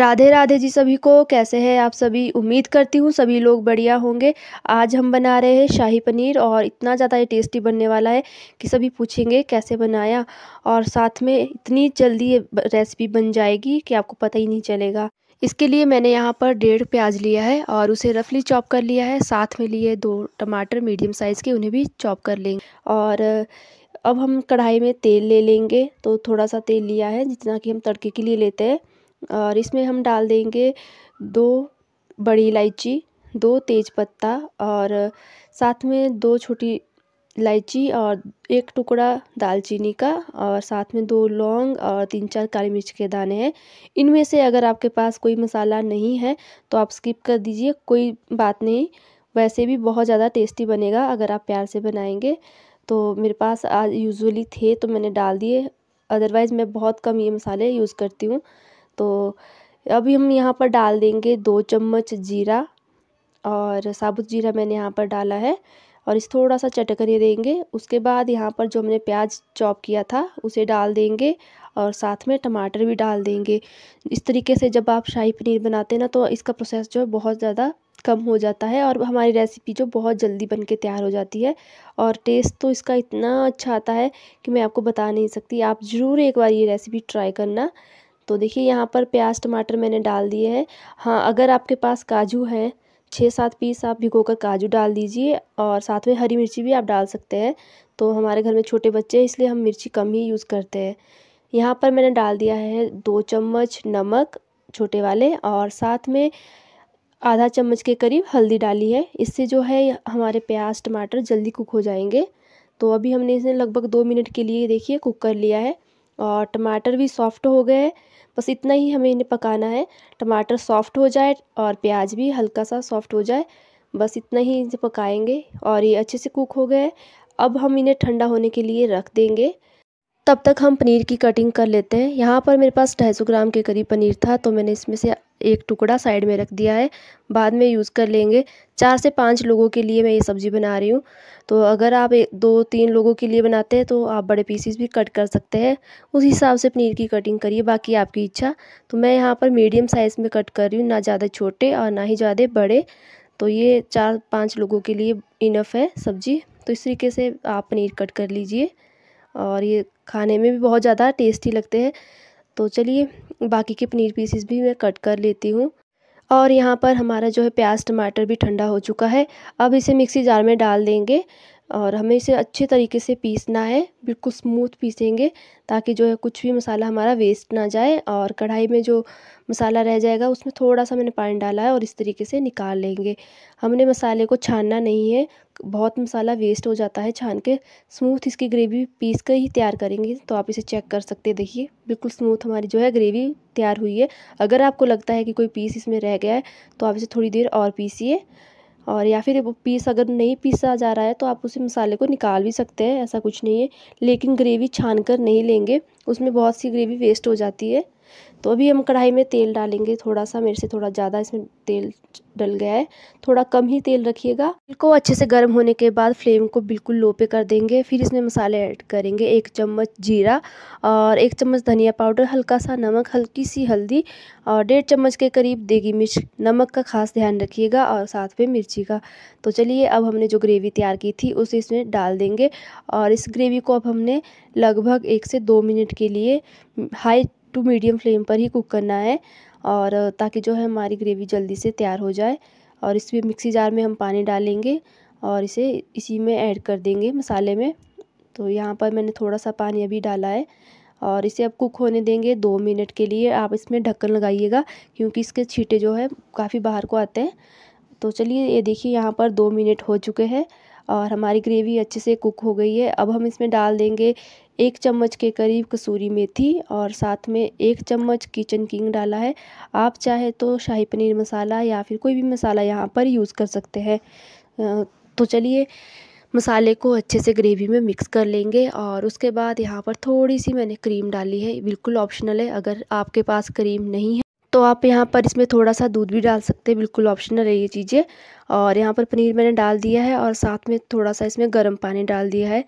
राधे राधे जी सभी को कैसे हैं आप सभी उम्मीद करती हूँ सभी लोग बढ़िया होंगे आज हम बना रहे हैं शाही पनीर और इतना ज़्यादा ये टेस्टी बनने वाला है कि सभी पूछेंगे कैसे बनाया और साथ में इतनी जल्दी ये रेसिपी बन जाएगी कि आपको पता ही नहीं चलेगा इसके लिए मैंने यहाँ पर डेढ़ प्याज लिया है और उसे रफली चॉप कर लिया है साथ में लिए दो टमाटर मीडियम साइज़ के उन्हें भी चॉप कर लेंगे और अब हम कढ़ाई में तेल ले लेंगे तो थोड़ा सा तेल लिया है जितना कि हम तड़के के लिए लेते हैं और इसमें हम डाल देंगे दो बड़ी इलायची दो तेज़पत्ता और साथ में दो छोटी इलायची और एक टुकड़ा दालचीनी का और साथ में दो लौंग और तीन चार काली मिर्च के दाने हैं इनमें से अगर आपके पास कोई मसाला नहीं है तो आप स्किप कर दीजिए कोई बात नहीं वैसे भी बहुत ज़्यादा टेस्टी बनेगा अगर आप प्यार से बनाएंगे तो मेरे पास आज यूजुअली थे तो मैंने डाल दिए अदरवाइज़ मैं बहुत कम ये मसाले यूज़ करती हूँ तो अभी हम यहाँ पर डाल देंगे दो चम्मच जीरा और साबुत जीरा मैंने यहाँ पर डाला है और इस थोड़ा सा चटकने देंगे उसके बाद यहाँ पर जो हमने प्याज चॉप किया था उसे डाल देंगे और साथ में टमाटर भी डाल देंगे इस तरीके से जब आप शाही पनीर बनाते हैं ना तो इसका प्रोसेस जो है बहुत ज़्यादा कम हो जाता है और हमारी रेसिपी जो बहुत जल्दी बन के तैयार हो जाती है और टेस्ट तो इसका इतना अच्छा आता है कि मैं आपको बता नहीं सकती आप ज़रूर एक बार ये रेसिपी ट्राई करना तो देखिए यहाँ पर प्याज टमाटर मैंने डाल दिए हैं हाँ अगर आपके पास काजू हैं छः सात पीस आप भिगोकर काजू डाल दीजिए और साथ में हरी मिर्ची भी आप डाल सकते हैं तो हमारे घर में छोटे बच्चे हैं इसलिए हम मिर्ची कम ही यूज़ करते हैं यहाँ पर मैंने डाल दिया है दो चम्मच नमक छोटे वाले और साथ में आधा चम्मच के करीब हल्दी डाली है इससे जो है हमारे प्याज टमाटर जल्दी कुक हो जाएंगे तो अभी हमने इसे लगभग दो मिनट के लिए देखिए कुक कर लिया है और टमाटर भी सॉफ़्ट हो गए बस इतना ही हमें इन्हें पकाना है टमाटर सॉफ़्ट हो जाए और प्याज भी हल्का सा सॉफ़्ट हो जाए बस इतना ही इसे पकाएंगे और ये अच्छे से कुक हो गए अब हम इन्हें ठंडा होने के लिए रख देंगे तब तक हम पनीर की कटिंग कर लेते हैं यहाँ पर मेरे पास ढाई सौ ग्राम के करीब पनीर था तो मैंने इसमें से एक टुकड़ा साइड में रख दिया है बाद में यूज़ कर लेंगे चार से पाँच लोगों के लिए मैं ये सब्ज़ी बना रही हूँ तो अगर आप एक दो तीन लोगों के लिए बनाते हैं तो आप बड़े पीसीस भी कट कर सकते हैं उस हिसाब से पनीर की कटिंग करिए बाकी आपकी इच्छा तो मैं यहाँ पर मीडियम साइज़ में कट कर रही हूँ ना ज़्यादा छोटे और ना ही ज़्यादा बड़े तो ये चार पाँच लोगों के लिए इनफ है सब्ज़ी तो इस तरीके से आप पनीर कट कर लीजिए और ये खाने में भी बहुत ज़्यादा टेस्टी लगते हैं तो चलिए बाकी के पनीर पीसेस भी मैं कट कर लेती हूँ और यहाँ पर हमारा जो है प्याज टमाटर भी ठंडा हो चुका है अब इसे मिक्सी जार में डाल देंगे और हमें इसे अच्छे तरीके से पीसना है बिल्कुल स्मूथ पीसेंगे ताकि जो है कुछ भी मसाला हमारा वेस्ट ना जाए और कढ़ाई में जो मसाला रह जाएगा उसमें थोड़ा सा मैंने पानी डाला है और इस तरीके से निकाल लेंगे हमने मसाले को छानना नहीं है बहुत मसाला वेस्ट हो जाता है छान के स्मूथ इसकी ग्रेवी पीस कर ही तैयार करेंगे तो आप इसे चेक कर सकते देखिए बिल्कुल स्मूथ हमारी जो है ग्रेवी तैयार हुई है अगर आपको लगता है कि कोई पीस इसमें रह गया है तो आप इसे थोड़ी देर और पीसीए और या फिर वो पीस अगर नहीं पीसा जा रहा है तो आप उसी मसाले को निकाल भी सकते हैं ऐसा कुछ नहीं है लेकिन ग्रेवी छान कर नहीं लेंगे उसमें बहुत सी ग्रेवी वेस्ट हो जाती है तो अभी हम कढ़ाई में तेल डालेंगे थोड़ा सा मेरे से थोड़ा ज़्यादा इसमें तेल डल गया है थोड़ा कम ही तेल रखिएगा तेल को अच्छे से गर्म होने के बाद फ्लेम को बिल्कुल लो पे कर देंगे फिर इसमें मसाले ऐड करेंगे एक चम्मच जीरा और एक चम्मच धनिया पाउडर हल्का सा नमक हल्की सी हल्दी और डेढ़ चम्मच के करीब देगी मिर्च नमक का खास ध्यान रखिएगा और साथ में मिर्ची का तो चलिए अब हमने जो ग्रेवी तैयार की थी उसे इसमें डाल देंगे और इस ग्रेवी को अब हमने लगभग एक से दो मिनट के लिए हाई टू मीडियम फ्लेम पर ही कुक करना है और ताकि जो है हमारी ग्रेवी जल्दी से तैयार हो जाए और इसमें मिक्सी जार में हम पानी डालेंगे और इसे इसी में ऐड कर देंगे मसाले में तो यहाँ पर मैंने थोड़ा सा पानी अभी डाला है और इसे अब कुक होने देंगे दो मिनट के लिए आप इसमें ढक्कन लगाइएगा क्योंकि इसके छीटे जो है काफ़ी बाहर को आते हैं तो चलिए ये देखिए यहाँ पर दो मिनट हो चुके हैं और हमारी ग्रेवी अच्छे से कुक हो गई है अब हम इसमें डाल देंगे एक चम्मच के करीब कसूरी मेथी और साथ में एक चम्मच किचन किंग डाला है आप चाहे तो शाही पनीर मसाला या फिर कोई भी मसाला यहाँ पर यूज़ कर सकते हैं तो चलिए मसाले को अच्छे से ग्रेवी में मिक्स कर लेंगे और उसके बाद यहाँ पर थोड़ी सी मैंने क्रीम डाली है बिल्कुल ऑप्शनल है अगर आपके पास क्रीम नहीं है तो आप यहाँ पर इसमें थोड़ा सा दूध भी डाल सकते हैं बिल्कुल ऑप्शनल है ये चीज़ें और यहाँ पर पनीर मैंने डाल दिया है और साथ में थोड़ा सा इसमें गर्म पानी डाल दिया है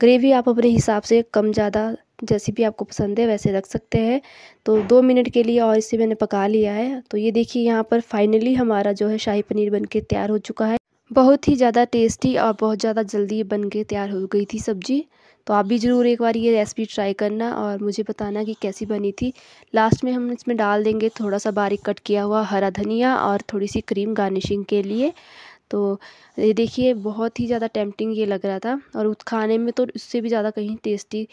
ग्रेवी आप अपने हिसाब से कम ज़्यादा जैसी भी आपको पसंद है वैसे रख सकते हैं तो दो मिनट के लिए और इसे मैंने पका लिया है तो ये देखिए यहाँ पर फाइनली हमारा जो है शाही पनीर बन तैयार हो चुका है बहुत ही ज़्यादा टेस्टी और बहुत ज़्यादा जल्दी बन के तैयार हो गई थी सब्ज़ी तो आप भी ज़रूर एक बार ये रेसिपी ट्राई करना और मुझे बताना कि कैसी बनी थी लास्ट में हम इसमें डाल देंगे थोड़ा सा बारीक कट किया हुआ हरा धनिया और थोड़ी सी क्रीम गार्निशिंग के लिए तो ये देखिए बहुत ही ज़्यादा टेम्पटिंग ये लग रहा था और उस खाने में तो उससे भी ज़्यादा कहीं टेस्टी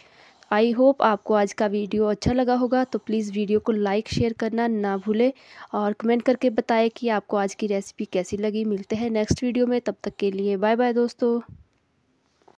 आई होप आपको आज का वीडियो अच्छा लगा होगा तो प्लीज़ वीडियो को लाइक शेयर करना ना भूलें और कमेंट करके बताएं कि आपको आज की रेसिपी कैसी लगी मिलते हैं नेक्स्ट वीडियो में तब तक के लिए बाय बाय दोस्तों